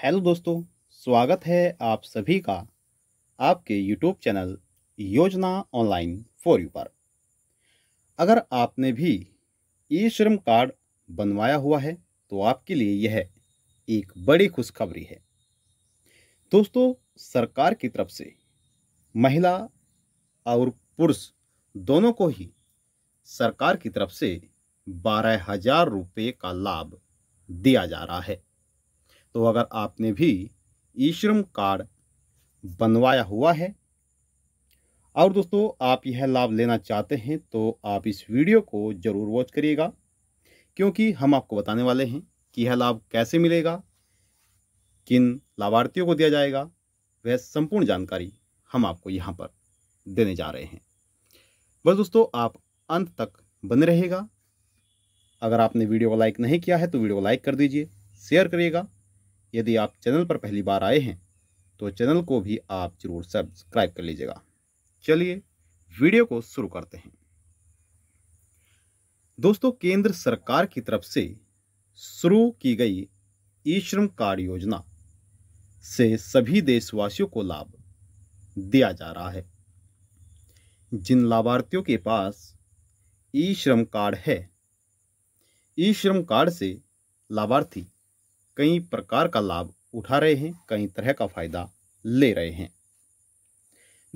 hello दोस्तों स्वागत है आप सभी का आपके यूट्यूब चैनल योजना ऑनलाइन फॉर यू पर अगर आपने भी ई श्रम कार्ड बनवाया हुआ है तो आपके लिए यह एक बड़ी खुशखबरी है दोस्तों सरकार की तरफ से महिला और पुरुष दोनों को ही सरकार की तरफ से बारह हजार रुपये का लाभ दिया जा रहा है तो अगर आपने भी ई श्रम कार्ड बनवाया हुआ है और दोस्तों आप यह लाभ लेना चाहते हैं तो आप इस वीडियो को ज़रूर वॉच करिएगा क्योंकि हम आपको बताने वाले हैं कि यह लाभ कैसे मिलेगा किन लाभार्थियों को दिया जाएगा वह संपूर्ण जानकारी हम आपको यहाँ पर देने जा रहे हैं बस दोस्तों आप अंत तक बने रहेगा अगर आपने वीडियो को लाइक नहीं किया है तो वीडियो को लाइक कर दीजिए शेयर करिएगा यदि आप चैनल पर पहली बार आए हैं तो चैनल को भी आप जरूर सब्सक्राइब कर लीजिएगा चलिए वीडियो को शुरू करते हैं दोस्तों केंद्र सरकार की तरफ से शुरू की गई ई श्रम कार्ड योजना से सभी देशवासियों को लाभ दिया जा रहा है जिन लाभार्थियों के पास ई श्रम कार्ड है ई श्रम कार्ड से लाभार्थी कई प्रकार का लाभ उठा रहे हैं कई तरह का फ़ायदा ले रहे हैं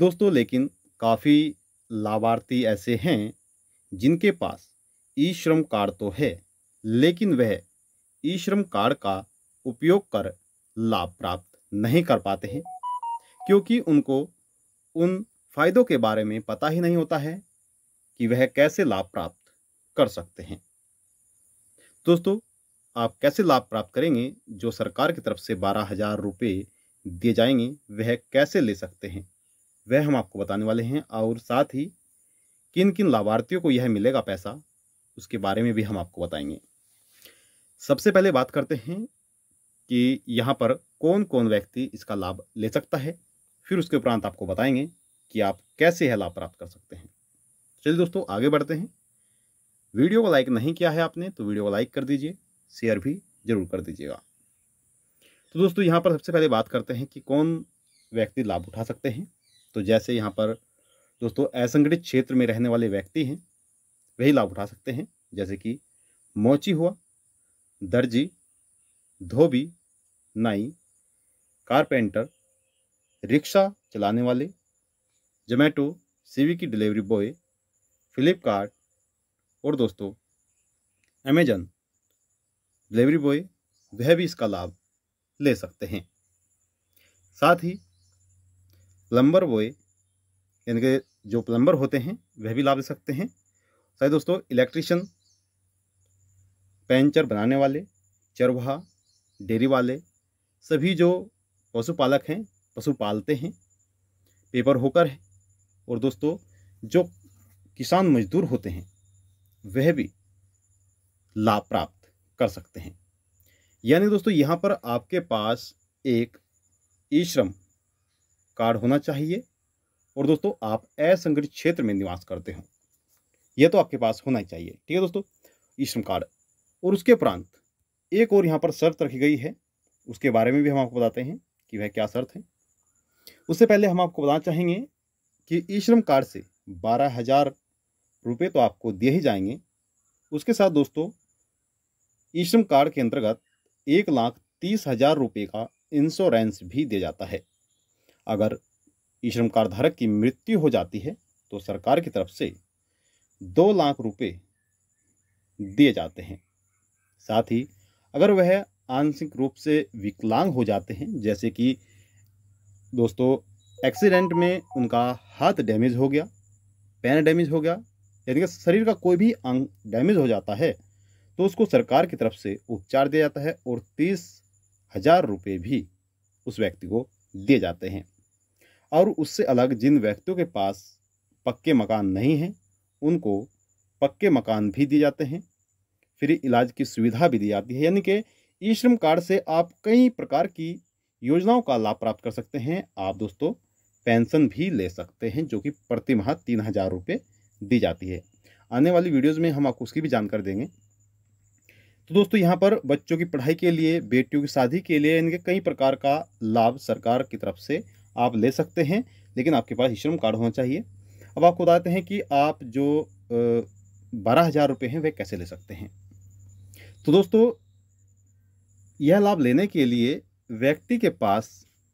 दोस्तों लेकिन काफ़ी लाभार्थी ऐसे हैं जिनके पास ई श्रम कार्ड तो है लेकिन वह ई श्रम कार्ड का उपयोग कर लाभ प्राप्त नहीं कर पाते हैं क्योंकि उनको उन फायदों के बारे में पता ही नहीं होता है कि वह कैसे लाभ प्राप्त कर सकते हैं दोस्तों आप कैसे लाभ प्राप्त करेंगे जो सरकार की तरफ से बारह हज़ार रुपये दिए जाएंगे वह कैसे ले सकते हैं वह हम आपको बताने वाले हैं और साथ ही किन किन लाभार्थियों को यह मिलेगा पैसा उसके बारे में भी हम आपको बताएंगे सबसे पहले बात करते हैं कि यहाँ पर कौन कौन व्यक्ति इसका लाभ ले सकता है फिर उसके उपरांत आपको बताएंगे कि आप कैसे यह लाभ प्राप्त कर सकते हैं चलिए दोस्तों आगे बढ़ते हैं वीडियो को लाइक नहीं किया है आपने तो वीडियो को लाइक कर दीजिए शेयर भी जरूर कर दीजिएगा तो दोस्तों यहाँ पर सबसे पहले बात करते हैं कि कौन व्यक्ति लाभ उठा सकते हैं तो जैसे यहाँ पर दोस्तों असंगठित क्षेत्र में रहने वाले व्यक्ति हैं वही लाभ उठा सकते हैं जैसे कि मोची हुआ दर्जी धोबी नाई कारपेंटर रिक्शा चलाने वाले जोमेटो सीवी की डिलीवरी बॉय फ्लिपकार्ट और दोस्तों अमेजन डिलीवरी बॉय वह भी इसका लाभ ले सकते हैं साथ ही प्लम्बर बॉय यानी कि जो प्लम्बर होते हैं वह भी लाभ ले सकते हैं सही दोस्तों इलेक्ट्रिशियन पेंचर बनाने वाले चरवाहा डेयरी वाले सभी जो पशुपालक हैं पशु पालते हैं पेपर होकर है और दोस्तों जो किसान मजदूर होते हैं वह भी लाभ प्राप्त कर सकते हैं यानी दोस्तों यहाँ पर आपके पास एक ई श्रम कार्ड होना चाहिए और दोस्तों आप असंगठित क्षेत्र में निवास करते हो यह तो आपके पास होना ही चाहिए ठीक है दोस्तों ई श्रम कार्ड और उसके उपरांत एक और यहाँ पर शर्त रखी गई है उसके बारे में भी हम आपको बताते हैं कि वह क्या शर्त है उससे पहले हम आपको बताना चाहेंगे कि ई श्रम कार्ड से बारह हज़ार रुपये तो आपको दिए ही जाएंगे उसके साथ दोस्तों ई श्रम कार्ड के अंतर्गत एक लाख तीस हजार रुपये का इंश्योरेंस भी दिया जाता है अगर ई श्रम कार्ड धारक की मृत्यु हो जाती है तो सरकार की तरफ से दो लाख रुपये दिए जाते हैं साथ ही अगर वह आंशिक रूप से विकलांग हो जाते हैं जैसे कि दोस्तों एक्सीडेंट में उनका हाथ डैमेज हो गया पैर डैमेज हो गया यानी कि शरीर का कोई भी अंग डैमेज हो जाता है तो उसको सरकार की तरफ से उपचार दिया जाता है और तीस हजार रुपये भी उस व्यक्ति को दिए जाते हैं और उससे अलग जिन व्यक्तियों के पास पक्के मकान नहीं हैं उनको पक्के मकान भी दिए जाते हैं फ्री इलाज की सुविधा भी दी जाती है यानी कि ई श्रम कार्ड से आप कई प्रकार की योजनाओं का लाभ प्राप्त कर सकते हैं आप दोस्तों पेंशन भी ले सकते हैं जो कि प्रति माह तीन हज़ार रुपये दी जाती है आने वाली वीडियोज़ में हम आपको उसकी भी जानकारी देंगे तो दोस्तों यहाँ पर बच्चों की पढ़ाई के लिए बेटियों की शादी के लिए इनके कई प्रकार का लाभ सरकार की तरफ से आप ले सकते हैं लेकिन आपके पास श्रम कार्ड होना चाहिए अब आपको बताते हैं कि आप जो बारह हज़ार रुपये हैं वे कैसे ले सकते हैं तो दोस्तों यह लाभ लेने के लिए व्यक्ति के पास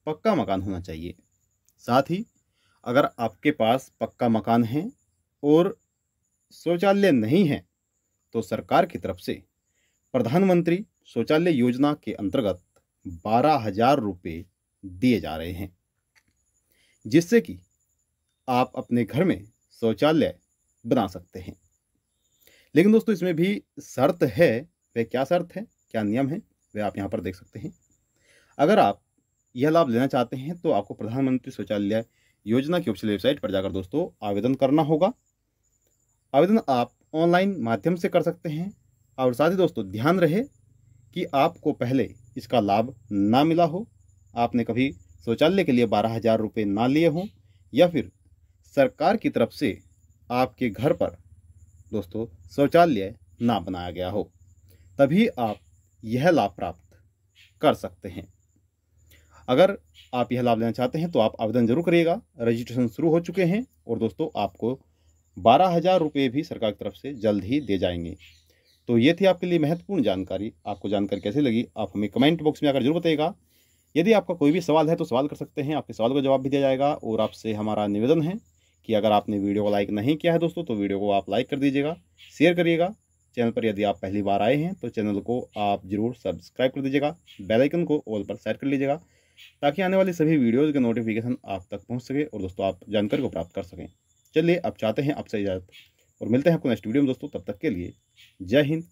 पक्का मकान होना चाहिए साथ ही अगर आपके पास पक्का मकान है और शौचालय नहीं है तो सरकार की तरफ से प्रधानमंत्री शौचालय योजना के अंतर्गत बारह हजार रुपये दिए जा रहे हैं जिससे कि आप अपने घर में शौचालय बना सकते हैं लेकिन दोस्तों इसमें भी शर्त है वह क्या शर्त है क्या नियम है वह आप यहाँ पर देख सकते हैं अगर आप यह लाभ लेना चाहते हैं तो आपको प्रधानमंत्री शौचालय योजना की ऑफिशियल वेबसाइट पर जाकर दोस्तों आवेदन करना होगा आवेदन आप ऑनलाइन माध्यम से कर सकते हैं और साथ ही दोस्तों ध्यान रहे कि आपको पहले इसका लाभ ना मिला हो आपने कभी शौचालय के लिए बारह हज़ार रुपये ना लिए हों या फिर सरकार की तरफ से आपके घर पर दोस्तों शौचालय ना बनाया गया हो तभी आप यह लाभ प्राप्त कर सकते हैं अगर आप यह लाभ लेना चाहते हैं तो आप आवेदन जरूर करिएगा रजिस्ट्रेशन शुरू हो चुके हैं और दोस्तों आपको बारह हज़ार रुपये भी सरकार की तरफ से जल्द ही दे जाएंगे तो ये थी आपके लिए महत्वपूर्ण जानकारी आपको जानकारी कैसे लगी आप हमें कमेंट बॉक्स में आकर जरूर बताइएगा यदि आपका कोई भी सवाल है तो सवाल कर सकते हैं आपके सवाल का जवाब भी दिया जाएगा और आपसे हमारा निवेदन है कि अगर आपने वीडियो को लाइक नहीं किया है दोस्तों तो वीडियो को आप लाइक कर दीजिएगा शेयर करिएगा चैनल पर यदि आप पहली बार आए हैं तो चैनल को आप जरूर सब्सक्राइब कर दीजिएगा बेलाइकन को ऑल पर सेट कर लीजिएगा ताकि आने वाली सभी वीडियोज़ के नोटिफिकेशन आप तक पहुँच सके और दोस्तों आप जानकारी को प्राप्त कर सकें चलिए अब चाहते हैं आपसे इजाज़त और मिलते हैं आपको नेक्स्ट वीडियो में दोस्तों तब तक के लिए जय हिंद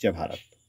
जय भारत